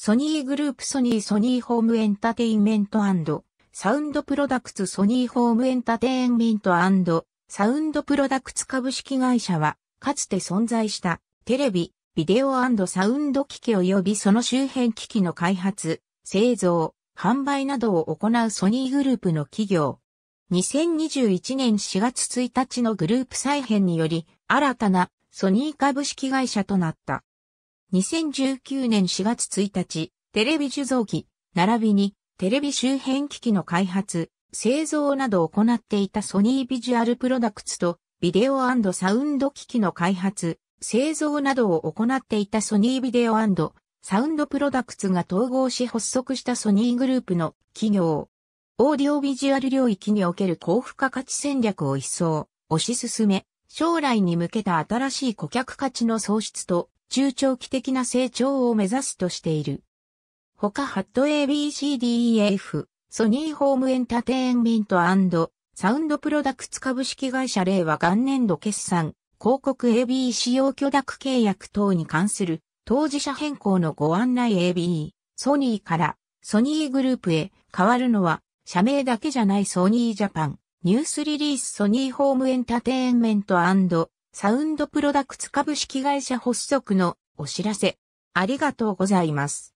ソニーグループソニーソニーホームエンタテインメントサウンドプロダクツソニーホームエンタテインメントサウンドプロダクツ株式会社は、かつて存在したテレビ、ビデオサウンド機器及びその周辺機器の開発、製造、販売などを行うソニーグループの企業。2021年4月1日のグループ再編により、新たなソニー株式会社となった。2019年4月1日、テレビ受像機、並びにテレビ周辺機器の開発、製造などを行っていたソニービジュアルプロダクツとビデオサウンド機器の開発、製造などを行っていたソニービデオサウンドプロダクツが統合し発足したソニーグループの企業。オーディオビジュアル領域における高付加価値戦略を一層推し進め、将来に向けた新しい顧客価値の創出と中長期的な成長を目指すとしている。他ハット ABCDEF、ソニーホームエンタテインメントサウンドプロダクツ株式会社令和元年度決算、広告 AB 使用許諾契約等に関する当事者変更のご案内 AB、ソニーからソニーグループへ変わるのは社名だけじゃないソニージャパン、ニュースリリースソニーホームエンタテインメントサウンドプロダクツ株式会社発足のお知らせ。ありがとうございます。